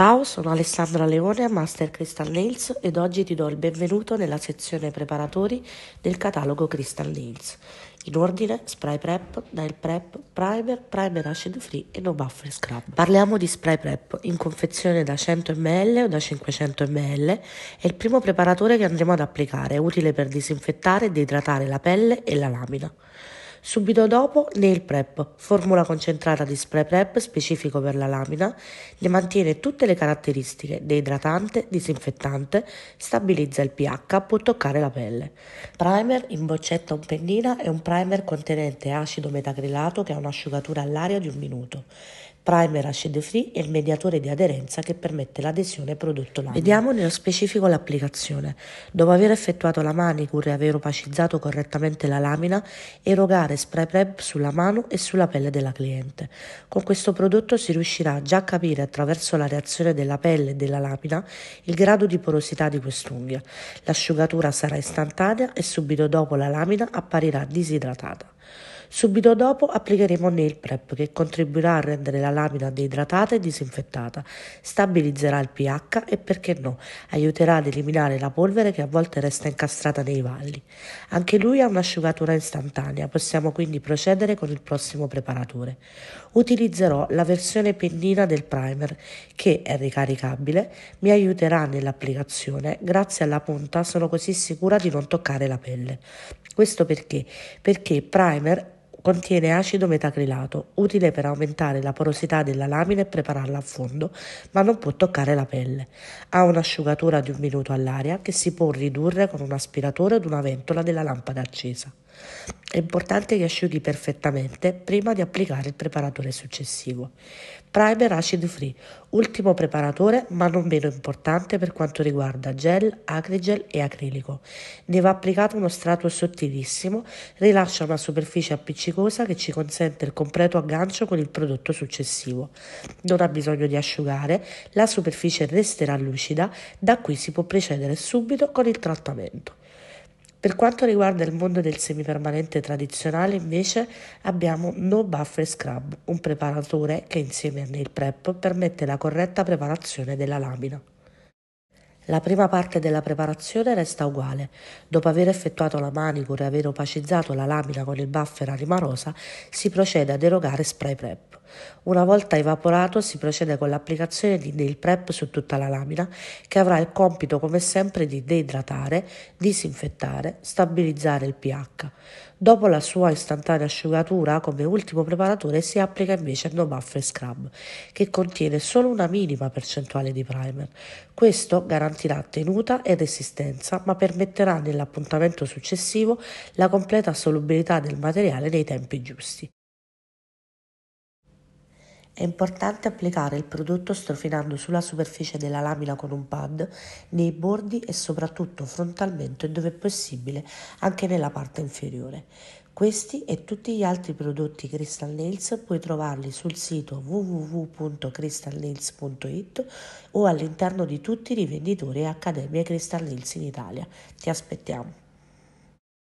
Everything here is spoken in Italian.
Ciao, sono Alessandra Leone, Master Crystal Nails ed oggi ti do il benvenuto nella sezione preparatori del catalogo Crystal Nails. In ordine, spray prep, nail prep, primer, primer acid free e no buffer scrub. Parliamo di spray prep in confezione da 100 ml o da 500 ml. È il primo preparatore che andremo ad applicare, utile per disinfettare ed idratare la pelle e la lamina. Subito dopo nail prep, formula concentrata di spray prep specifico per la lamina, ne mantiene tutte le caratteristiche, deidratante, disinfettante, stabilizza il pH, può toccare la pelle. Primer in boccetta o pennina è un primer contenente acido metacrilato che ha un'asciugatura all'aria di un minuto primer acid free e il mediatore di aderenza che permette l'adesione prodotto lamido. Vediamo nello specifico l'applicazione. Dopo aver effettuato la manicure e aver opacizzato correttamente la lamina, erogare spray prep sulla mano e sulla pelle della cliente. Con questo prodotto si riuscirà già a capire attraverso la reazione della pelle e della lamina il grado di porosità di quest'unghia. L'asciugatura sarà istantanea e subito dopo la lamina apparirà disidratata. Subito dopo applicheremo nail prep che contribuirà a rendere la lamina deidratata e disinfettata, stabilizzerà il pH e perché no, aiuterà ad eliminare la polvere che a volte resta incastrata nei valli. Anche lui ha un'asciugatura istantanea, possiamo quindi procedere con il prossimo preparatore. Utilizzerò la versione pennina del primer che è ricaricabile, mi aiuterà nell'applicazione, grazie alla punta sono così sicura di non toccare la pelle. Questo perché? Perché primer Contiene acido metacrilato, utile per aumentare la porosità della lamina e prepararla a fondo, ma non può toccare la pelle. Ha un'asciugatura di un minuto all'aria che si può ridurre con un aspiratore ad una ventola della lampada accesa. È importante che asciughi perfettamente prima di applicare il preparatore successivo. Primer acid free, ultimo preparatore ma non meno importante per quanto riguarda gel, acrigel e acrilico. Ne va applicato uno strato sottilissimo, rilascia una superficie appiccicata appiccicosa che ci consente il completo aggancio con il prodotto successivo. Non ha bisogno di asciugare, la superficie resterà lucida, da qui si può procedere subito con il trattamento. Per quanto riguarda il mondo del semipermanente tradizionale, invece, abbiamo No Buffer Scrub, un preparatore che insieme a Nail Prep permette la corretta preparazione della lamina. La prima parte della preparazione resta uguale. Dopo aver effettuato la manicure e aver opacizzato la lamina con il buffer a rima rosa, si procede ad erogare spray prep. Una volta evaporato si procede con l'applicazione di nail prep su tutta la lamina che avrà il compito come sempre di deidratare, disinfettare, stabilizzare il pH. Dopo la sua istantanea asciugatura come ultimo preparatore si applica invece il No Buffer Scrub che contiene solo una minima percentuale di primer. Questo garantirà tenuta e resistenza ma permetterà nell'appuntamento successivo la completa solubilità del materiale nei tempi giusti. È importante applicare il prodotto strofinando sulla superficie della lamina con un pad, nei bordi e soprattutto frontalmente dove è possibile anche nella parte inferiore. Questi e tutti gli altri prodotti Crystal Nails puoi trovarli sul sito www.crystalnails.it o all'interno di tutti i rivenditori e accademie Crystal Nails in Italia. Ti aspettiamo!